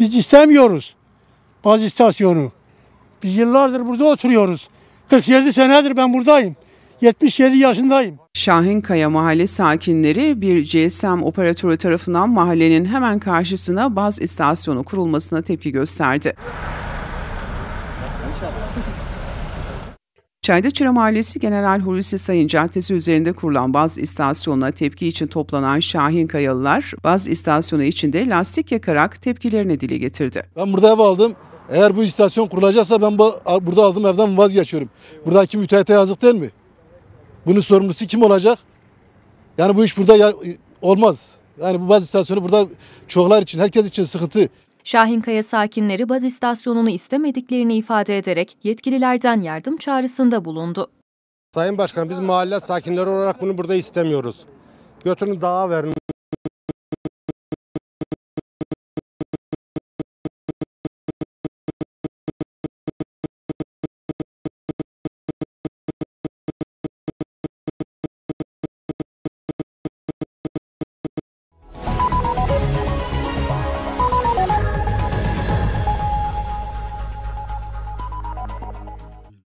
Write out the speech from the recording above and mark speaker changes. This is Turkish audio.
Speaker 1: Biz istemiyoruz baz istasyonu.
Speaker 2: Biz yıllardır burada oturuyoruz. 47 senedir ben buradayım. 77 yaşındayım. Şahinkaya mahalle sakinleri bir GSM operatörü tarafından mahallenin hemen karşısına baz istasyonu kurulmasına tepki gösterdi. Çaydaçıra Mahallesi General Hulusi Sayın Caddesi üzerinde kurulan baz istasyonuna tepki için toplanan Şahin Kayalılar, baz istasyonu içinde lastik yakarak tepkilerini dile getirdi. Ben burada ev aldım. Eğer bu istasyon kurulacaksa ben
Speaker 1: bu, burada aldığım evden vazgeçiyorum. Buradaki müteahhite yazık değil mi? Bunun sorumlusu kim olacak? Yani bu iş burada ya, olmaz. Yani bu baz istasyonu burada çoklar için, herkes için sıkıntı.
Speaker 3: Şahinkaya sakinleri baz istasyonunu istemediklerini ifade ederek yetkililerden yardım çağrısında bulundu.
Speaker 1: Sayın Başkan biz mahalle sakinleri olarak bunu burada istemiyoruz. Götünü dağa verin,